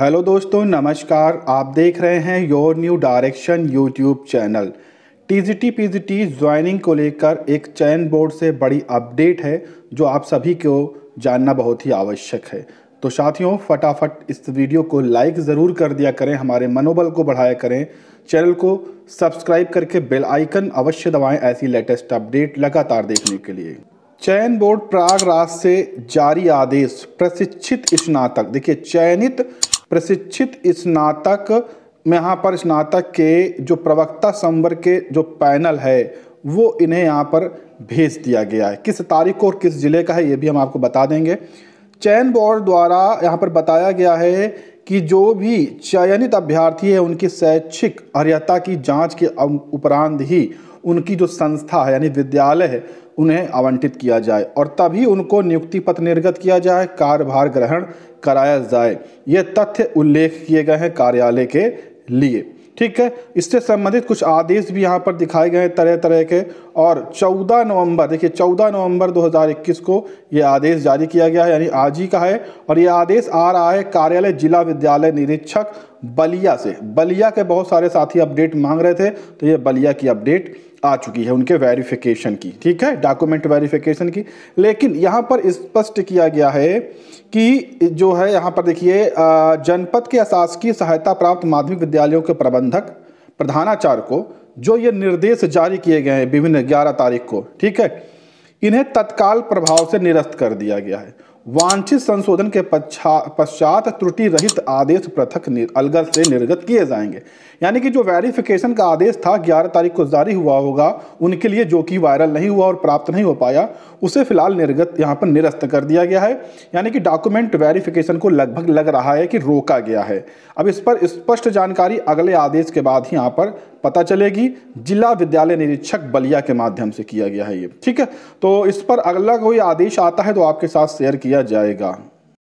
hello दोस्तों नमस्कार आप देख रहे हैं your new direction YouTube channel TGT PGT joining को लेकर एक चयन बोर्ड से बड़ी अपडेट है जो आप सभी को जानना बहुत ही आवश्यक है तो साथियों फटाफट इस वीडियो को लाइक ज़रूर कर दिया करें हमारे मनोबल को बढ़ाया करें चैनल को सब्सक्राइब करके बेल आइकन अवश्य दबाएं ऐसी लेटेस्ट अपडेट लगातार देखने के लिए चयन बोर्ड प्रयागराज से जारी आदेश प्रशिक्षित स्नातक देखिए चयनित प्रशिक्षित स्नातक यहाँ पर स्नातक के जो प्रवक्ता संवर के जो पैनल है वो इन्हें यहाँ पर भेज दिया गया है किस तारीख को और किस ज़िले का है ये भी हम आपको बता देंगे चयन बोर्ड द्वारा यहाँ पर बताया गया है कि जो भी चयनित अभ्यर्थी है उनकी शैक्षिक अर्हता की जांच के उपरांत ही उनकी जो संस्था है यानी विद्यालय है उन्हें आवंटित किया जाए और तभी उनको नियुक्ति पत्र निर्गत किया जाए कार्यभार ग्रहण कराया जाए ये तथ्य उल्लेख किए गए हैं कार्यालय के लिए ठीक है इससे संबंधित कुछ आदेश भी यहाँ पर दिखाए गए हैं तरह तरह के और 14 नवंबर देखिए 14 नवंबर 2021 को ये आदेश जारी किया गया है यानी आज ही का है और ये आदेश आ रहा है कार्यालय जिला विद्यालय निरीक्षक बलिया से बलिया के बहुत सारे साथी अपडेट मांग रहे थे तो ये बलिया की अपडेट आ चुकी है उनके वेरिफिकेशन की ठीक है डॉक्यूमेंट वेरिफिकेशन की लेकिन यहाँ पर स्पष्ट किया गया है कि जो है यहाँ पर देखिए जनपद के अशासकीय सहायता प्राप्त माध्यमिक विद्यालयों के प्रबंधक प्रधानाचार्य को जो ये निर्देश जारी किए गए हैं विभिन्न ग्यारह तारीख को ठीक है इन्हें तत्काल प्रभाव से निरस्त कर दिया गया है वांछित संशोधन के पश्चात त्रुटि रहित आदेश पृथक अलगत से निर्गत किए जाएंगे यानी कि जो वेरिफिकेशन का आदेश था 11 तारीख को जारी हुआ होगा उनके लिए जो कि वायरल नहीं हुआ और प्राप्त नहीं हो पाया उसे फिलहाल निर्गत यहां पर निरस्त कर दिया गया है यानी कि डॉक्यूमेंट वेरिफिकेशन को लगभग लग रहा है कि रोका गया है अब इस पर स्पष्ट जानकारी अगले आदेश के बाद ही यहाँ पर पता चलेगी जिला विद्यालय निरीक्षक बलिया के माध्यम से किया गया है ये ठीक है तो इस पर अगला कोई आदेश आता है तो आपके साथ शेयर किया जाएगा